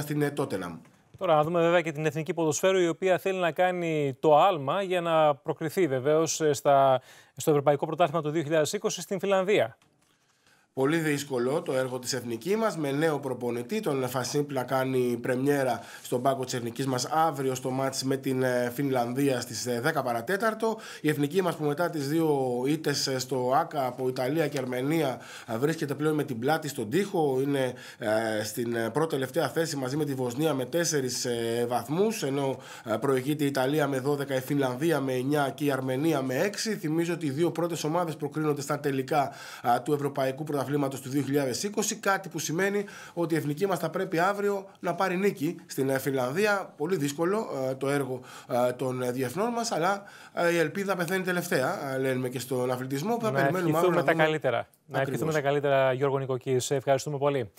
στην ε, Τώρα να δούμε βέβαια και την Εθνική Ποδοσφαίρου η οποία θέλει να κάνει το άλμα για να προκριθεί βεβαίως ε, στο Ευρωπαϊκό Πρωτάθλημα του 2020 στην Φιλανδία. Πολύ δύσκολο το έργο της Εθνικής μας με νέο προπονητή τον Φασίπλα κάνει πρεμιέρα στον πάγκο της Εθνικής μας αύριο στο μάτς με την ε, Φινλανδία στις 10 ε, παρατέταρτο. Η Εθνική μας που μετά τις δύο ήτες ε, στο ΆΚΑ από Ιταλία και Αρμενία βρίσκεται πλέον με την πλάτη στον τοίχο. Είναι στην πρώτη τελευταία θέση μαζί με τη Βοσνία με 4 βαθμούς ενώ προηγείται η Ιταλία με 12, η Φινλανδία με 9 και η Αρμενία με 6. Θυμίζω ότι οι δύο πρώτες ομάδες προκρίνονται στα τελικά του Ευρωπαϊκού Πρωταθλήματος πρωταθλήματο του 2020. Κάτι που σημαίνει ότι η εθνική μας θα πρέπει αύριο να πάρει νίκη στην ε, Φιλανδία. Πολύ δύσκολο ε, το έργο ε, των διεθνών μας, αλλά η ελπίδα πεθαίνει τελευταία, λέμε και στον αθλητισμό. θα να περιμένουμε αύριο. Να τα καλύτερα. Να ευχηθούμε τα καλύτερα, Γιώργο Νικοκή. Σε ευχαριστούμε πολύ.